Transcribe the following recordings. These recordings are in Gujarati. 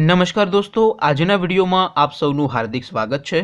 નમસ્કાર દોસ્તો આજના વિડીયોમાં આપ સૌનું હાર્દિક સ્વાગત છે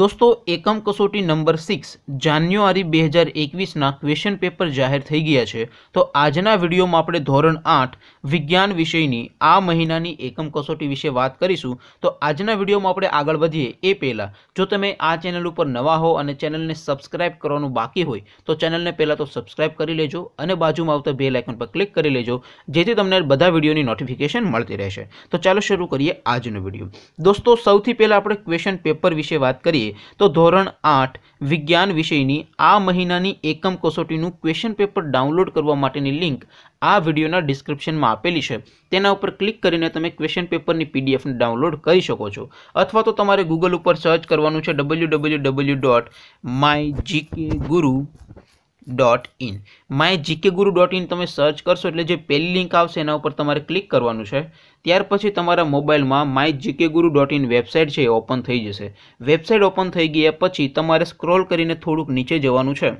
દોસ્તો એકમ કસોટી નંબર સિક્સ જાન્યુઆરી બે હજાર એકવીસના ક્વેશ્ચન પેપર જાહેર થઈ ગયા છે તો આજના વિડીયોમાં આપણે ધોરણ આઠ વિજ્ઞાન વિષયની આ મહિનાની એકમ કસોટી વિશે વાત કરીશું તો આજના વિડીયોમાં આપણે આગળ વધીએ એ પહેલાં જો તમે આ ચેનલ ઉપર નવા હો અને ચેનલને સબસ્ક્રાઇબ કરવાનું બાકી હોય તો ચેનલને પહેલાં તો સબસ્ક્રાઇબ કરી લેજો અને બાજુમાં આવતા બે લાઇકન પર ક્લિક કરી લેજો જેથી તમને બધા વિડીયોની નોટિફિકેશન મળતી રહેશે તો ચાલો શરૂ કરીએ કરીએ આજનો વિડીયો દોસ્તો સૌથી પહેલાં આપણે ક્વેશ્ચન પેપર વિશે વાત કરીએ તો ધોરણ આઠ વિજ્ઞાન વિષયની આ મહિનાની એકમ કસોટીનું ક્વેશ્ચન પેપર ડાઉનલોડ કરવા માટેની લિંક આ વિડીયોના ડિસ્ક્રિપ્શનમાં આપેલી છે તેના ઉપર ક્લિક કરીને તમે ક્વેશ્ચન પેપરની પીડીએફને ડાઉનલોડ કરી શકો છો અથવા તો તમારે ગૂગલ ઉપર સર્ચ કરવાનું છે W W W dot my GK guru dot in my GK guru dot in તમે સર્ચ કરશો એટલે જે પહેલી લિંક આવશે એના ઉપર તમારે ક્લિક કરવાનું છે ત્યાર પછી તમારા મોબાઈલમાં my GK guru dot in website છે એ ઓપન થઈ જશે વેબસાઇટ ઓપન થઈ ગયા પછી તમારે સ્ક્રોલ કરીને થોડુંક નીચે જવાનું છે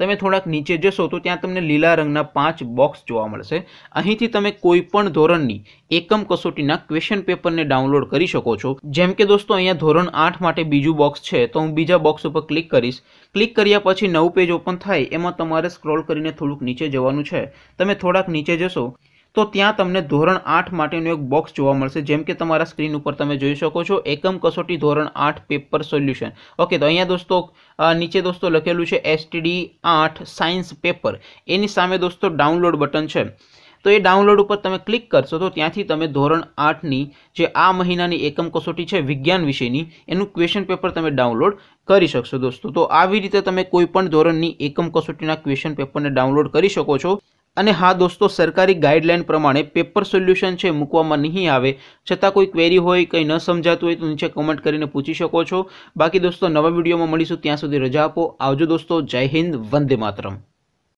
તમે થોડાક નીચે જશો તો ત્યાં તમને લીલા રંગના પાંચ બોક્સ જોવા મળશે અહીંથી તમે કોઈપણ ધોરણની એકમ કસોટીના ક્વેશ્ચન પેપરને ડાઉનલોડ કરી શકો છો જેમ કે દોસ્તો અહીંયા ધોરણ આઠ માટે બીજું બોક્સ છે તો હું બીજા બોક્સ ઉપર ક્લિક કરીશ ક્લિક કર્યા પછી નવું પેજ ઓપન થાય એમાં તમારે સ્ક્રોલ કરીને થોડુંક નીચે જવાનું છે તમે થોડાક નીચે જશો તો ત્યાં તમને ધોરણ આઠ માટેનું એક બોક્સ જોવા મળશે જેમ કે તમારા સ્ક્રીન ઉપર તમે જોઈ શકો છો એકમ કસોટી ધોરણ આઠ પેપર સોલ્યુશન ઓકે તો અહીંયા દોસ્તો નીચે દોસ્તો લખેલું છે એસટીડી આઠ સાયન્સ પેપર એની સામે દોસ્તો ડાઉનલોડ બટન છે તો એ ડાઉનલોડ ઉપર તમે ક્લિક કરશો તો ત્યાંથી તમે ધોરણ આઠની જે આ મહિનાની એકમ કસોટી છે વિજ્ઞાન વિશેની એનું ક્વેશ્ચન પેપર તમે ડાઉનલોડ કરી શકશો દોસ્તો તો આવી રીતે તમે કોઈ પણ ધોરણની એકમ કસોટીના ક્વેશ્ચન પેપરને ડાઉનલોડ કરી શકો છો અને હા દોસ્તો સરકારી ગાઈડલાઇન પ્રમાણે પેપર સોલ્યુશન છે મૂકવામાં નહીં આવે છતાં કોઈ ક્વેરી હોય કંઈ ન સમજાતું હોય તો નીચે કમેન્ટ કરીને પૂછી શકો છો બાકી દોસ્તો નવા વિડીયોમાં મળીશું ત્યાં સુધી રજા આપો આવજો દોસ્તો જય હિન્દ વંદે માતરમ